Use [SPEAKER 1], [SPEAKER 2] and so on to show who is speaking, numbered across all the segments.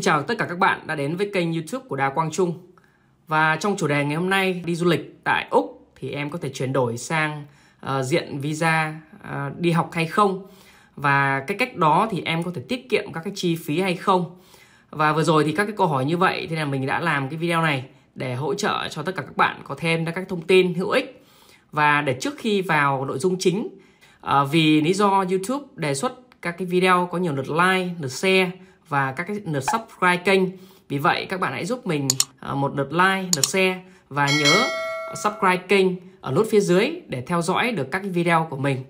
[SPEAKER 1] Xin chào tất cả các bạn đã đến với kênh YouTube của Đào Quang Trung. Và trong chủ đề ngày hôm nay đi du lịch tại Úc thì em có thể chuyển đổi sang uh, diện visa uh, đi học hay không và cái cách đó thì em có thể tiết kiệm các cái chi phí hay không. Và vừa rồi thì các cái câu hỏi như vậy thì là mình đã làm cái video này để hỗ trợ cho tất cả các bạn có thêm các thông tin hữu ích. Và để trước khi vào nội dung chính uh, vì lý do YouTube đề xuất các cái video có nhiều lượt like, lượt share và các cái lượt subscribe kênh vì vậy các bạn hãy giúp mình à, một lượt like lượt share và nhớ subscribe kênh ở nút phía dưới để theo dõi được các cái video của mình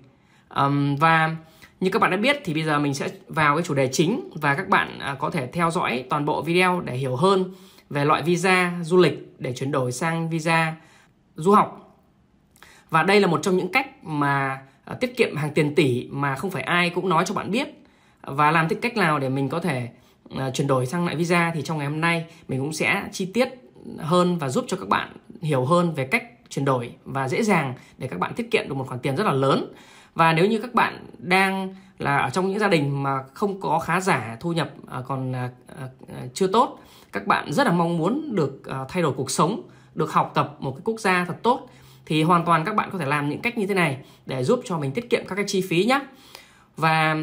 [SPEAKER 1] và như các bạn đã biết thì bây giờ mình sẽ vào cái chủ đề chính và các bạn à, có thể theo dõi toàn bộ video để hiểu hơn về loại visa du lịch để chuyển đổi sang visa du học. Và đây là một trong những cách mà à, tiết kiệm hàng tiền tỷ mà không phải ai cũng nói cho bạn biết và làm thích cách nào để mình có thể à, chuyển đổi sang lại visa thì trong ngày hôm nay mình cũng sẽ chi tiết hơn và giúp cho các bạn hiểu hơn về cách chuyển đổi và dễ dàng để các bạn tiết kiệm được một khoản tiền rất là lớn và nếu như các bạn đang là ở trong những gia đình mà không có khá giả thu nhập à, còn à, chưa tốt các bạn rất là mong muốn được thay đổi cuộc sống được học tập một cái quốc gia thật tốt thì hoàn toàn các bạn có thể làm những cách như thế này để giúp cho mình tiết kiệm các cái chi phí nhé và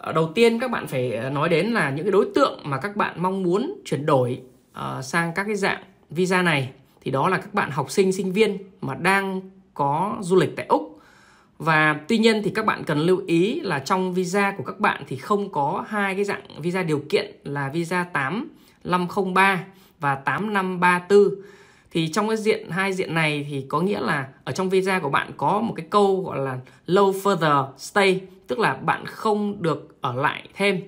[SPEAKER 1] Ờ, đầu tiên các bạn phải ờ, nói đến là những cái đối tượng mà các bạn mong muốn chuyển đổi uh, sang các cái dạng visa này thì đó là các bạn học sinh sinh viên mà đang có du lịch tại Úc và tuy nhiên thì các bạn cần lưu ý là trong visa của các bạn thì không có hai cái dạng visa điều kiện là visa 8503 và 8534 thì trong cái diện hai diện này thì có nghĩa là ở trong visa của bạn có một cái câu gọi là low further stay tức là bạn không được ở lại thêm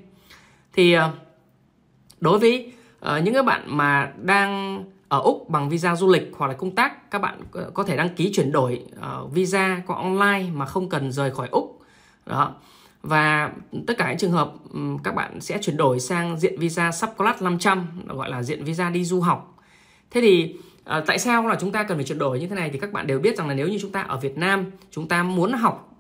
[SPEAKER 1] thì ờ, đối với ờ, những cái bạn mà đang ở Úc bằng visa du lịch hoặc là công tác các bạn ờ, có thể đăng ký chuyển đổi visa qua online mà không cần rời khỏi Úc đó và tất cả những trường hợp các bạn sẽ chuyển đổi sang diện visa subclass 500 gọi là diện visa đi du học thế thì tại sao là chúng ta cần phải chuyển đổi như thế này thì các bạn đều biết rằng là nếu như chúng ta ở Việt Nam chúng ta muốn học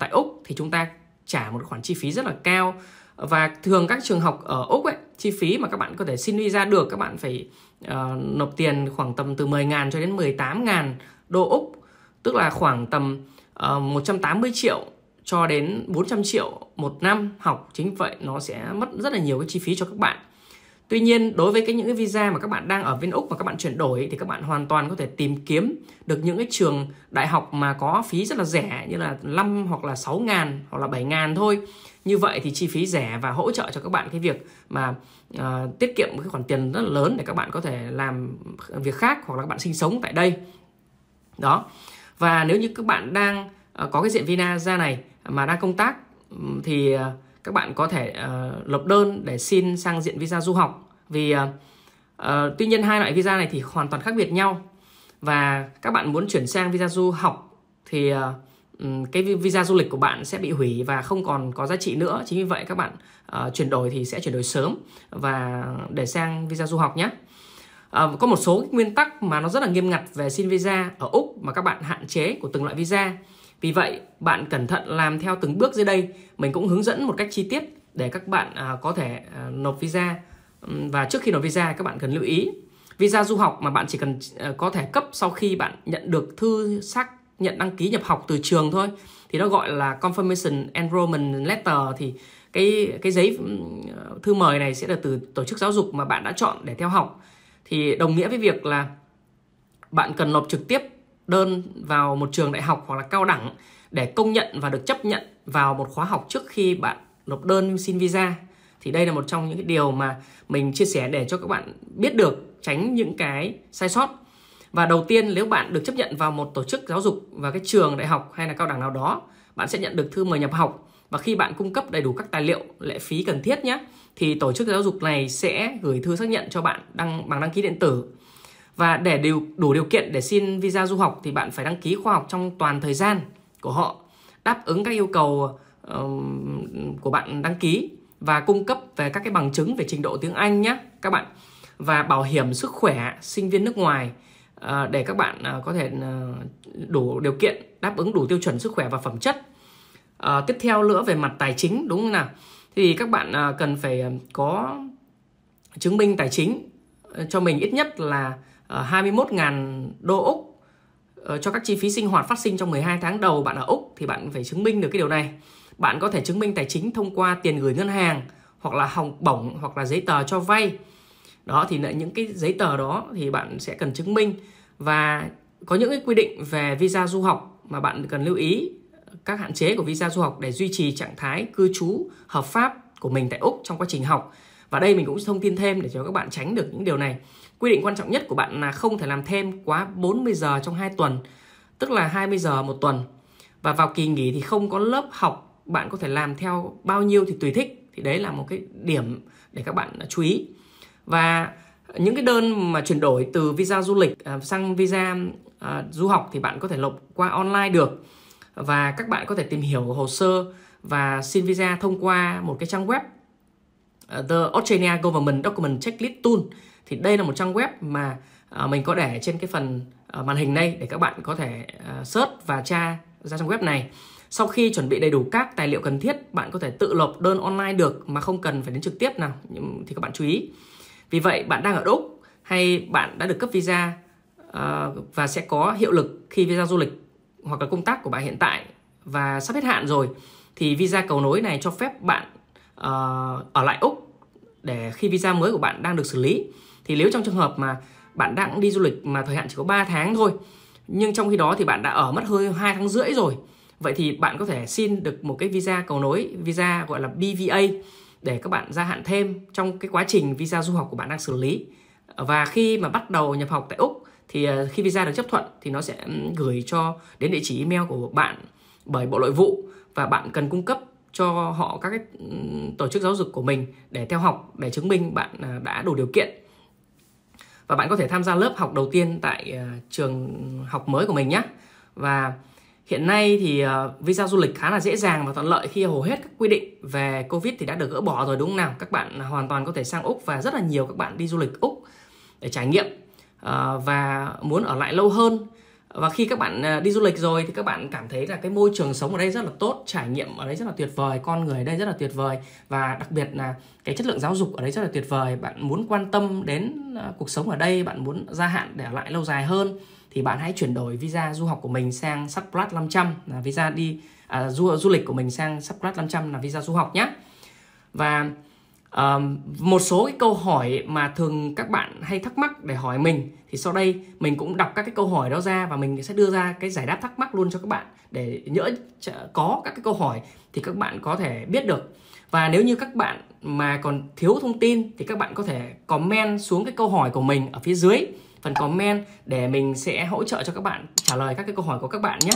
[SPEAKER 1] tại Úc thì chúng ta trả một khoản chi phí rất là cao và thường các trường học ở Úc ấy, chi phí mà các bạn có thể xin visa được các bạn phải uh, nộp tiền khoảng tầm từ 10.000 cho đến 18.000 đô Úc tức là khoảng tầm uh, ờ, 180 triệu cho đến 400 triệu một năm học chính vậy nó sẽ mất rất là nhiều cái chi phí cho các bạn Tuy nhiên đối với cái những cái visa mà các bạn đang ở bên Úc và các bạn chuyển đổi thì các bạn hoàn toàn có thể tìm kiếm được những cái trường đại học mà có phí rất là rẻ như là 5 hoặc là 6 ngàn hoặc là 7 ngàn thôi. Như vậy thì chi phí rẻ và hỗ trợ cho các bạn cái việc mà uh, tiết kiệm cái khoản tiền rất là lớn để các bạn có thể làm việc khác hoặc là các bạn sinh sống tại đây. Đó. Và nếu như các bạn đang uh, có cái diện visa này mà đang công tác thì uh, các bạn có thể uh, lập đơn để xin sang diện visa du học vì uh, uh, tuy nhiên hai loại visa này thì hoàn toàn khác biệt nhau và các bạn muốn chuyển sang visa du học thì uh, cái visa du lịch của bạn sẽ bị hủy và không còn có giá trị nữa chính vì vậy các bạn uh, chuyển đổi thì sẽ chuyển đổi sớm và để sang visa du học nhé uh, có một số nguyên tắc mà nó rất là nghiêm ngặt về xin visa ở úc mà các bạn hạn chế của từng loại visa vì vậy, bạn cẩn thận làm theo từng bước dưới đây, mình cũng hướng dẫn một cách chi tiết để các bạn à, có thể à, nộp visa và trước khi nộp visa các bạn cần lưu ý visa du học mà bạn chỉ cần à, có thể cấp sau khi bạn nhận được thư xác nhận đăng ký nhập học từ trường thôi thì nó gọi là confirmation enrollment letter thì cái cái giấy thư mời này sẽ là từ tổ chức giáo dục mà bạn đã chọn để theo học thì đồng nghĩa với việc là bạn cần nộp trực tiếp đơn vào một trường đại học hoặc là cao đẳng để công nhận và được chấp nhận vào một khóa học trước khi bạn nộp đơn xin visa thì đây là một trong những cái điều mà mình chia sẻ để cho các bạn biết được tránh những cái sai sót và đầu tiên nếu bạn được chấp nhận vào một tổ chức giáo dục và cái trường đại học hay là cao đẳng nào đó bạn sẽ nhận được thư mời nhập học và khi bạn cung cấp đầy đủ các tài liệu lệ phí cần thiết nhé thì tổ chức giáo dục này sẽ gửi thư xác nhận cho bạn đăng bằng đăng ký điện tử và để điều, đủ điều kiện để xin visa du học thì bạn phải đăng ký khoa học trong toàn thời gian của họ, đáp ứng các yêu cầu uh, của bạn đăng ký và cung cấp về các cái bằng chứng về trình độ tiếng Anh nhé các bạn. Và bảo hiểm sức khỏe sinh viên nước ngoài uh, để các bạn uh, có thể uh, đủ điều kiện đáp ứng đủ tiêu chuẩn sức khỏe và phẩm chất. Uh, tiếp theo nữa về mặt tài chính đúng không nào? Thì các bạn uh, cần phải có chứng minh tài chính cho mình ít nhất là 21.000 ờ, đô Úc ờ, cho các chi phí sinh hoạt phát sinh trong 12 tháng đầu bạn ở Úc thì bạn phải chứng minh được cái điều này. Bạn có thể chứng minh tài chính thông qua tiền gửi ngân hàng hoặc là hỏng bổng hoặc là giấy tờ cho vay. Đó thì lại những cái giấy tờ đó thì bạn sẽ cần chứng minh và có những cái quy định về visa du học mà bạn cần lưu ý các hạn chế của visa du học để duy trì trạng thái cư trú hợp pháp của mình tại Úc trong quá trình học. Và đây mình cũng thông tin thêm để cho các bạn tránh được những điều này. Quy định quan trọng nhất của bạn là không thể làm thêm quá 40 giờ trong 2 tuần, tức là 20 giờ một tuần. Và vào kỳ nghỉ thì không có lớp học, bạn có thể làm theo bao nhiêu thì tùy thích. Thì đấy là một cái điểm để các bạn chú ý. Và những cái đơn mà chuyển đổi từ visa du lịch à, sang visa à, du học thì bạn có thể nộp qua online được và các bạn có thể tìm hiểu hồ sơ và xin visa thông qua một cái trang web à, The Australia Government Document Checklist Tool thì đây là một trang web mà à, mình có để trên cái phần à, màn hình đây để các bạn có thể à, search và tra ra trang web này sau khi chuẩn bị đầy đủ các tài liệu cần thiết bạn có thể tự nộp đơn online được mà không cần phải đến trực tiếp nào Nhưng thì các bạn chú ý vì vậy bạn đang ở Úc hay bạn đã được cấp visa và sẽ có hiệu lực khi visa du lịch hoặc là công tác của bạn hiện tại và sắp hết hạn rồi thì visa cầu nối này cho phép bạn ở lại Úc để khi visa mới của bạn đang được xử lý thì nếu trong trường hợp mà bạn đang đi du lịch mà thời hạn chỉ có 3 tháng thôi nhưng trong khi đó thì bạn đã ở mất hơi hai tháng rưỡi rồi vậy thì bạn có thể xin được một cái visa cầu nối visa gọi là BVA để các bạn gia hạn thêm trong cái quá trình visa du học của bạn đang xử lý và khi mà bắt đầu nhập học tại Úc thì ờ, khi visa được chấp thuận thì nó sẽ gửi cho đến địa chỉ email của bạn bởi bộ nội vụ và bạn cần cung cấp cho họ các cái tổ chức giáo dục của mình để theo học để chứng minh bạn à, đã đủ điều kiện và bạn có thể tham gia lớp học đầu tiên tại ờ, trường học mới của mình nhé và hiện nay thì ờ, visa du lịch khá là dễ dàng và thuận lợi khi hầu hết các quy định về covid thì đã được gỡ bỏ rồi đúng không nào các bạn hoàn toàn có thể sang úc và rất là nhiều các bạn đi du lịch úc để trải nghiệm ờ, và muốn ở lại lâu hơn và khi các bạn à, đi du lịch rồi thì các bạn cảm thấy là cái môi trường sống ở đây rất là tốt trải nghiệm ở đây rất là tuyệt vời con người ở đây rất là tuyệt vời và đặc biệt là cái chất lượng giáo dục ở đây rất là tuyệt vời bạn muốn quan tâm đến à, cuộc sống ở đây bạn muốn gia hạn để ở lại lâu dài hơn thì bạn hãy chuyển đổi visa du học của mình sang subplat 500 là visa đi à, du du lịch của mình sang subplat 500 là visa du học nhé và À, một số cái câu hỏi mà thường các bạn hay thắc mắc để hỏi mình thì sau đây mình cũng đọc các cái câu hỏi đó ra và mình sẽ đưa ra cái giải đáp thắc mắc luôn cho các bạn để nhỡ có các cái câu hỏi thì các bạn có thể biết được và nếu như các bạn mà còn thiếu thông tin thì các bạn có thể comment xuống cái câu hỏi của mình ở phía dưới phần comment để mình sẽ hỗ trợ cho các bạn trả lời các cái câu hỏi của các bạn nhé.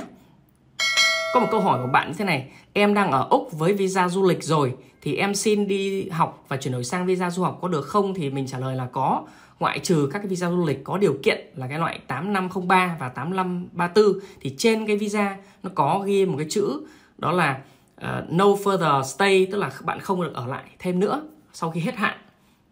[SPEAKER 1] Có một câu hỏi của bạn như thế này, em đang ở Úc với visa du lịch rồi thì em xin đi học và chuyển đổi sang visa du học có được không thì mình trả lời là có ngoại trừ các cái visa du lịch có điều kiện là cái loại 8503 và 8534 thì trên cái visa nó có ghi một cái chữ đó là uh, no further stay tức là bạn không được ở lại thêm nữa sau khi hết hạn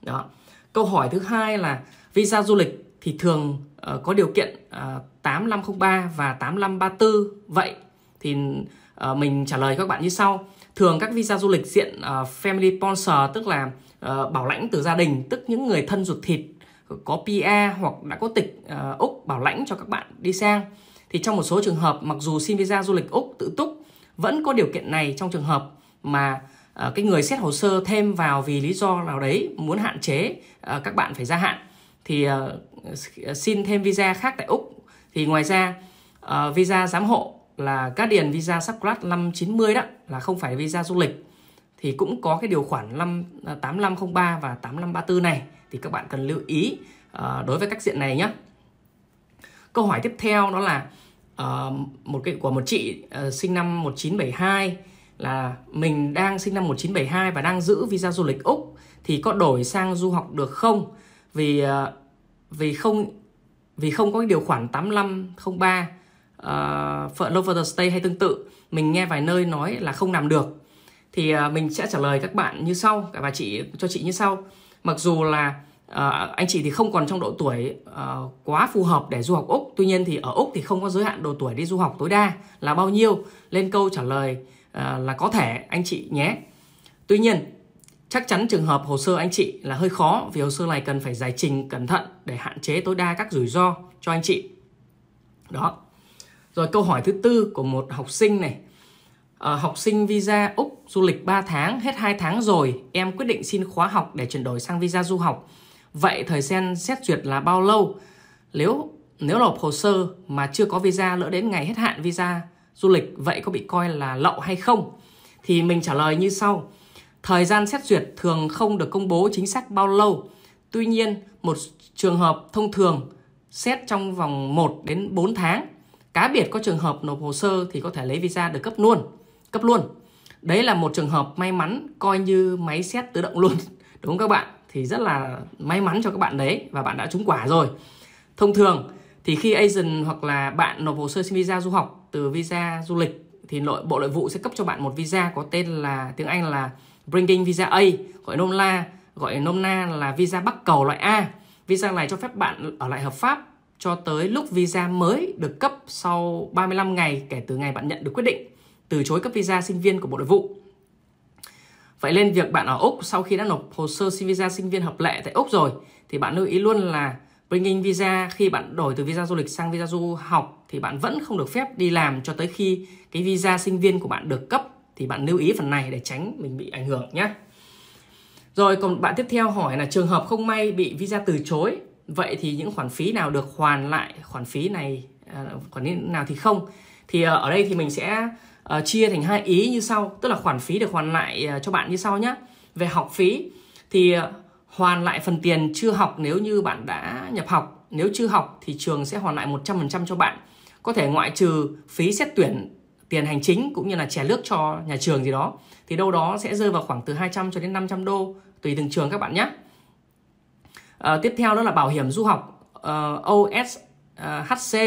[SPEAKER 1] đó câu hỏi thứ hai là visa du lịch thì thường uh, có điều kiện uh, ờ, 8503 và 8534 vậy thì uh, mình trả lời các bạn như sau thường các visa du lịch diện uh, family sponsor tức là uh, bảo lãnh từ gia đình tức những người thân ruột thịt có PA hoặc đã có tịch uh, Úc bảo lãnh cho các bạn đi sang thì trong một số trường hợp mặc dù xin visa du lịch Úc tự túc vẫn có điều kiện này trong trường hợp mà uh, cái người xét hồ sơ thêm vào vì lý do nào đấy muốn hạn chế uh, các bạn phải gia hạn thì uh, xin thêm visa khác tại Úc thì ngoài ra uh, visa giám hộ là Guardian visa subgrad năm 90 đó là không phải visa du lịch thì cũng có cái điều khoản 5 8503 à, và 8534 này thì các bạn cần lưu ý uh, đối với các diện này nhé. Câu hỏi tiếp theo đó là uh, một cái của một chị uh, sinh năm 1972 là mình đang sinh năm 1972 và đang giữ visa du lịch Úc thì có đổi sang du học được không? Vì uh, vì không vì không có cái điều khoản 8503 uh, ờ, Lover Stay hay tương tự mình nghe vài nơi nói là không làm được thì uh, mình sẽ trả lời các bạn như sau cả bà chị cho chị như sau mặc dù là uh, anh chị thì không còn trong độ tuổi uh, quá phù hợp để du học úc tuy nhiên thì ở úc thì không có giới hạn độ tuổi đi du học tối đa là bao nhiêu lên câu trả lời uh, là có thể anh chị nhé tuy nhiên chắc chắn trường hợp hồ sơ anh chị là hơi khó vì hồ sơ này cần phải giải trình cẩn thận để hạn chế tối đa các rủi ro cho anh chị đó rồi câu hỏi thứ tư của một học sinh này. À, học sinh visa Úc du lịch 3 tháng, hết 2 tháng rồi, em quyết định xin khóa học để chuyển đổi sang visa du học. Vậy thời gian xét duyệt là bao lâu? Nếu nếu nộp hồ sơ mà chưa có visa lỡ đến ngày hết hạn visa du lịch vậy có bị coi là lậu hay không? Thì mình trả lời như sau. Thời gian xét duyệt thường không được công bố chính xác bao lâu. Tuy nhiên, một trường hợp thông thường xét trong vòng 1 đến 4 tháng cá biệt có trường hợp nộp hồ sơ thì có thể lấy visa được cấp luôn cấp luôn đấy là một trường hợp may mắn coi như máy xét tự động luôn đúng không các bạn thì rất là may mắn cho các bạn đấy và bạn đã trúng quả rồi thông thường thì khi agent hoặc là bạn nộp hồ sơ xin visa du học từ visa du lịch thì nội bộ nội vụ sẽ cấp cho bạn một visa có tên là tiếng Anh là Bringing Visa A gọi nôm la gọi nôm na là visa bắc cầu loại A visa này cho phép bạn ở lại hợp pháp cho tới lúc visa mới được cấp sau 35 ngày kể từ ngày bạn nhận được quyết định từ chối cấp visa sinh viên của Bộ Nội vụ. Vậy nên việc bạn ở Úc sau khi đã nộp hồ sơ xin visa sinh viên hợp lệ tại Úc rồi thì bạn lưu ý luôn là bringing visa khi bạn đổi từ visa du lịch sang visa du học thì bạn vẫn không được phép đi làm cho tới khi cái visa sinh viên của bạn được cấp thì bạn lưu ý phần này để tránh mình bị ảnh hưởng nhé. Rồi còn bạn tiếp theo hỏi là trường hợp không may bị visa từ chối vậy thì những khoản phí nào được hoàn lại khoản phí này à, khoản phí nào thì không thì à, ở đây thì mình sẽ à, chia thành hai ý như sau tức là khoản phí được hoàn lại cho bạn như sau nhé về học phí thì hoàn lại phần tiền chưa học nếu như bạn đã nhập học nếu chưa học thì trường sẽ hoàn lại 100% cho bạn có thể ngoại trừ phí xét tuyển tiền hành chính cũng như là trả nước cho nhà trường gì đó thì đâu đó sẽ rơi vào khoảng từ 200 cho đến 500 đô tùy từng trường các bạn nhé À, tiếp theo đó là bảo hiểm du học uh, ờ, OSHC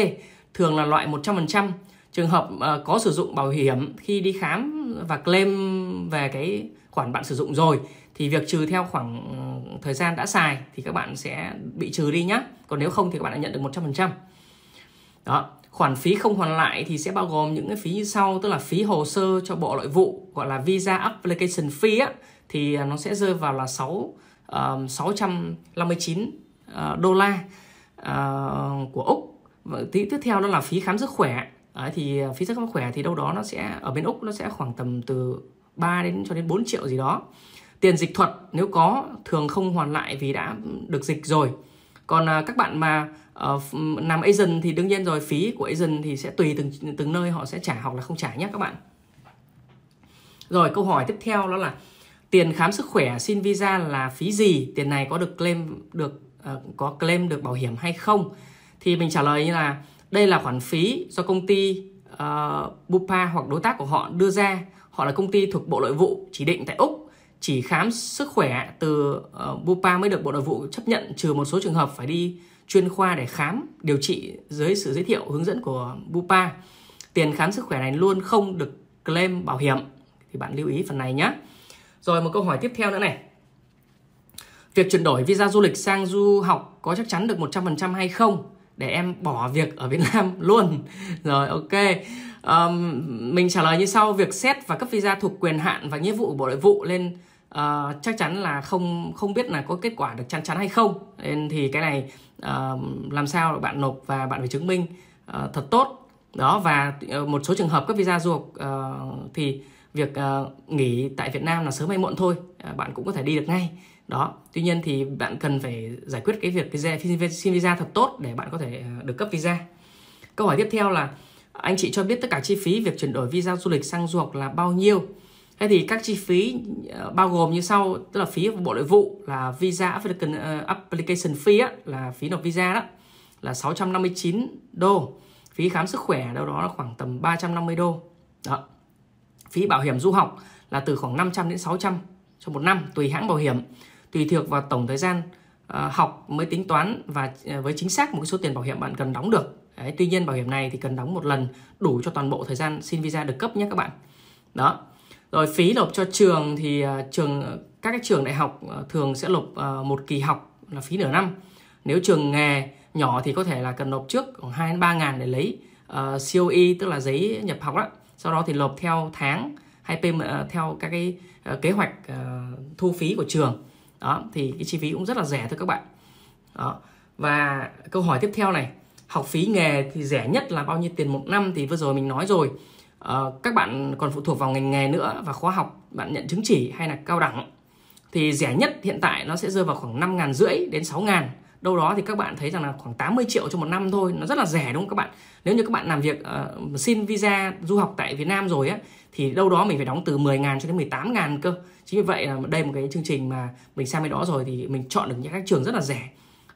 [SPEAKER 1] thường là loại 100% trường hợp uh, có sử dụng bảo hiểm khi đi khám và claim về cái khoản bạn sử dụng rồi thì việc trừ theo khoảng thời gian đã xài thì các bạn sẽ bị trừ đi nhé còn nếu không thì các bạn đã nhận được 100% đó khoản phí không hoàn lại thì sẽ bao gồm những cái phí như sau tức là phí hồ sơ cho bộ nội vụ gọi là visa application fee á thì à, nó sẽ rơi vào là 6 uh, 659 uh, đô la uh, của Úc tí tiếp theo đó là phí khám sức khỏe Đấy, thì ờ, phí khám sức khỏe thì đâu đó nó sẽ ở bên Úc nó sẽ khoảng tầm từ 3 đến cho đến 4 triệu gì đó tiền dịch thuật nếu có thường không hoàn lại vì đã được dịch rồi còn à, các bạn mà uh, làm agent thì đương nhiên rồi phí của agent thì sẽ tùy từng từng nơi họ sẽ trả hoặc là không trả nhé các bạn rồi câu hỏi tiếp theo đó là tiền khám sức khỏe xin visa là phí gì tiền này có được claim được uh, có claim được bảo hiểm hay không thì mình trả lời như là đây là khoản phí do công ty uh, Bupa hoặc đối tác của họ đưa ra họ là công ty thuộc bộ nội vụ chỉ định tại Úc chỉ khám sức khỏe từ uh, Bupa mới được bộ nội vụ chấp nhận trừ một số trường hợp phải đi chuyên khoa để khám điều trị dưới sự giới thiệu hướng dẫn của Bupa tiền khám sức khỏe này luôn không được claim bảo hiểm thì bạn lưu ý phần này nhé rồi một câu hỏi tiếp theo nữa này. Việc chuyển đổi visa du lịch sang du học có chắc chắn được 100% hay không? Để em bỏ việc ở Việt Nam luôn. Rồi ok. Um, mình trả lời như sau, việc xét và cấp visa thuộc quyền hạn và nghĩa vụ của Bộ Nội vụ nên uh, ờ, chắc chắn là không không biết là có kết quả được chắn chắn hay không. Nên thì cái này uh, làm sao bạn nộp và bạn phải chứng minh uh, thật tốt. Đó và ờ, một số trường hợp cấp visa du học uh, thì việc uh, nghỉ tại Việt Nam là sớm hay muộn thôi uh, bạn cũng có thể đi được ngay đó tuy nhiên thì bạn cần phải giải quyết cái việc cái xin visa thật tốt để bạn có thể ờ, được cấp visa câu hỏi tiếp theo là anh chị cho biết tất cả chi phí việc chuyển đổi visa du lịch sang du học là bao nhiêu thế thì các chi phí ờ, bao gồm như sau tức là phí của bộ nội vụ là visa application, uh, application fee á, là phí nộp visa đó là 659 đô phí khám sức khỏe đâu đó là khoảng tầm 350 đô đó Phí bảo hiểm du học là từ khoảng 500 đến 600 cho một năm tùy hãng bảo hiểm, tùy thuộc vào tổng thời gian ờ, học mới tính toán và ờ, với chính xác một cái số tiền bảo hiểm bạn cần đóng được. Đấy, tuy nhiên bảo hiểm này thì cần đóng một lần đủ cho toàn bộ thời gian xin visa được cấp nhé các bạn. Đó. Rồi phí nộp cho trường thì ờ, trường các cái trường đại học thường sẽ nộp một kỳ học là phí nửa năm. Nếu trường nghề nhỏ thì có thể là cần nộp trước khoảng 2 đến 3 ngàn để lấy uh, COE tức là giấy nhập học đó sau đó thì nộp theo tháng hay payment, ờ, theo các cái ờ, kế hoạch ờ, thu phí của trường đó thì cái chi phí cũng rất là rẻ thôi các bạn đó và câu hỏi tiếp theo này học phí nghề thì rẻ nhất là bao nhiêu tiền một năm thì vừa rồi mình nói rồi à, các bạn còn phụ thuộc vào ngành nghề nữa và khóa học bạn nhận chứng chỉ hay là cao đẳng thì rẻ nhất hiện tại nó sẽ rơi vào khoảng năm ngàn rưỡi đến sáu ngàn đâu đó thì các bạn thấy rằng là khoảng 80 triệu cho một năm thôi nó rất là rẻ đúng không các bạn nếu như các bạn làm việc uh, xin visa du học tại Việt Nam rồi á thì đâu đó mình phải đóng từ 10 ngàn cho đến 18 ngàn cơ chính vì vậy là đây một cái chương trình mà mình sang bên đó rồi thì mình chọn được những các trường rất là rẻ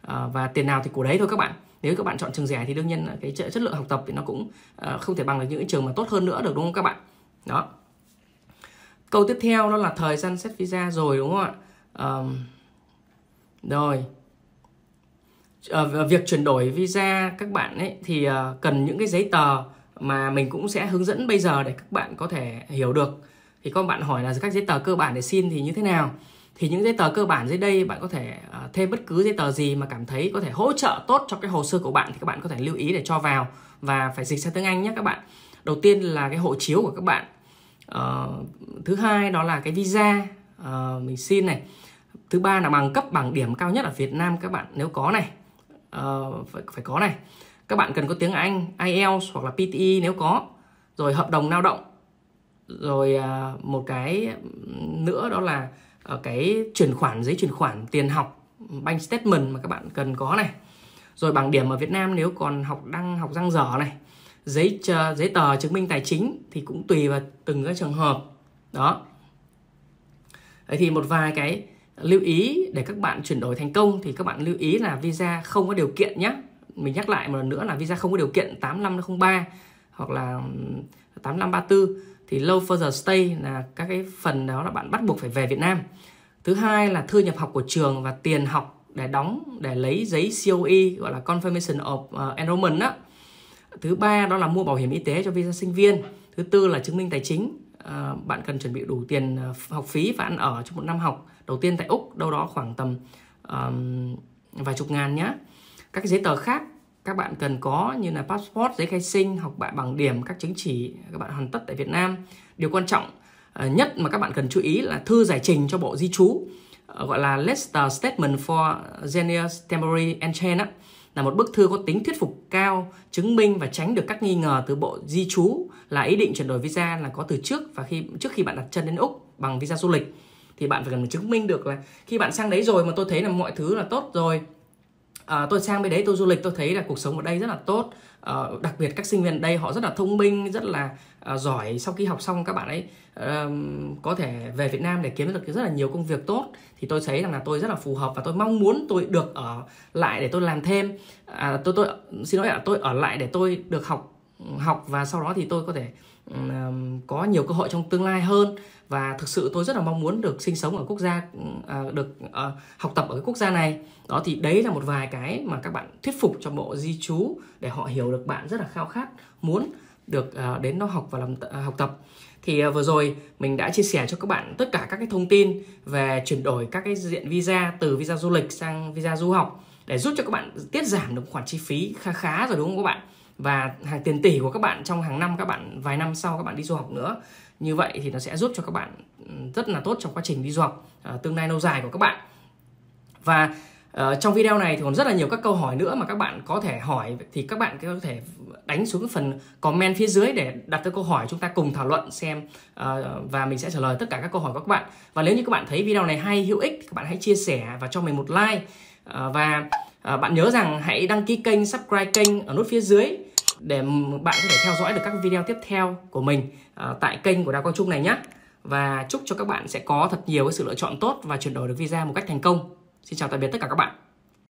[SPEAKER 1] uh, và tiền nào thì của đấy thôi các bạn nếu các bạn chọn trường rẻ thì đương nhiên là cái chất lượng học tập thì nó cũng uh, không thể bằng được những trường mà tốt hơn nữa được đúng không các bạn đó câu tiếp theo đó là thời gian xét visa rồi đúng không ạ um, rồi Ờ, việc chuyển đổi visa các bạn ấy thì ờ, cần những cái giấy tờ mà mình cũng sẽ hướng dẫn bây giờ để các bạn có thể hiểu được thì các bạn hỏi là các giấy tờ cơ bản để xin thì như thế nào thì những giấy tờ cơ bản dưới đây bạn có thể ờ, thêm bất cứ giấy tờ gì mà cảm thấy có thể hỗ trợ tốt cho cái hồ sơ của bạn thì các bạn có thể lưu ý để cho vào và phải dịch sang tiếng Anh nhé các bạn đầu tiên là cái hộ chiếu của các bạn thứ hai đó là cái visa mình xin này thứ ba là bằng cấp bằng điểm cao nhất ở Việt Nam các bạn nếu có này Ờ, phải, phải có này các bạn cần có tiếng Anh IELTS hoặc là PTE nếu có rồi hợp đồng lao động rồi uh, một cái nữa đó là uh, cái chuyển khoản giấy chuyển khoản tiền học bank statement mà các bạn cần có này rồi bảng điểm ở Việt Nam nếu còn học đang học răng dở này giấy chờ, giấy tờ chứng minh tài chính thì cũng tùy vào từng cái trường hợp đó Đấy thì một vài cái lưu ý để các bạn chuyển đổi thành công thì các bạn lưu ý là visa không có điều kiện nhé mình nhắc lại một lần nữa là visa không có điều kiện 8503 hoặc là 8534 ừ, thì low further stay là các cái phần đó là bạn bắt buộc phải về Việt Nam thứ hai là thư nhập học của trường và tiền học để đóng để lấy giấy COE gọi là confirmation of ờ, enrollment đó thứ ba đó là mua bảo hiểm y tế cho visa sinh viên thứ tư là chứng minh tài chính Ờ, bạn cần chuẩn bị đủ tiền ờ, học phí và ăn ở trong một năm học đầu tiên tại Úc đâu đó khoảng tầm um, vài chục ngàn nhá các giấy tờ khác các bạn cần có như là passport giấy khai sinh học bạ bằng điểm các chứng chỉ các bạn hoàn tất tại Việt Nam điều quan trọng ờ, nhất mà các bạn cần chú ý là thư giải trình cho bộ di trú gọi là letter statement for general temporary entrance là một bức thư có tính thuyết phục cao, chứng minh và tránh được các nghi ngờ từ bộ di trú là ý định chuyển đổi visa là có từ trước và khi trước khi bạn đặt chân đến Úc bằng visa du lịch thì bạn phải cần chứng minh được là khi bạn sang đấy rồi mà tôi thấy là mọi thứ là tốt rồi à, tôi sang bên đấy tôi du lịch tôi thấy là cuộc sống ở đây rất là tốt uh, đặc biệt các sinh viên đây họ rất là thông minh rất là uh, giỏi sau khi học xong các bạn ấy uh, có thể về Việt Nam để kiếm được rất là nhiều công việc tốt thì tôi thấy rằng là tôi rất là phù hợp và tôi mong muốn tôi được ở lại để tôi làm thêm à, tôi tôi xin lỗi ạ tôi ở lại để tôi được học học và sau đó thì tôi có thể um, có nhiều cơ hội trong tương lai hơn và thực sự tôi rất là mong muốn được sinh sống ở quốc gia uh, được uh, học tập ở cái quốc gia này đó thì đấy là một vài cái mà các bạn thuyết phục cho bộ di chú để họ hiểu được bạn rất là khao khát muốn được uh, đến đó học và làm t- ờ, học tập thì vừa rồi mình đã chia sẻ cho các bạn tất cả các cái thông tin về chuyển đổi các cái diện visa từ visa du lịch sang visa du học để giúp cho các bạn tiết giảm được khoản chi phí khá khá rồi đúng không các bạn và hàng tiền tỷ của các bạn trong hàng năm các bạn vài năm sau các bạn đi du học nữa như vậy thì nó sẽ giúp cho các bạn ừ, rất là tốt trong quá trình đi du học ờ, tương lai lâu dài của các bạn và uh, trong video này thì còn rất là nhiều các câu hỏi nữa mà các bạn có thể hỏi thì các bạn có thể đánh xuống phần comment phía dưới để đặt các câu hỏi chúng ta cùng thảo luận xem uh, và mình sẽ trả lời tất cả các câu hỏi của các bạn và nếu như các bạn thấy video này hay hữu ích thì các bạn hãy chia sẻ và cho mình một like uh, và uh, bạn nhớ rằng hãy đăng ký kênh subscribe kênh ở nút phía dưới để bạn có thể theo dõi được các video tiếp theo của mình à, tại kênh của Đào Quang Trung này nhé. Và chúc cho các bạn sẽ có thật nhiều cái sự lựa chọn tốt và chuyển đổi được visa một cách thành công. Xin chào tạm biệt tất cả các bạn.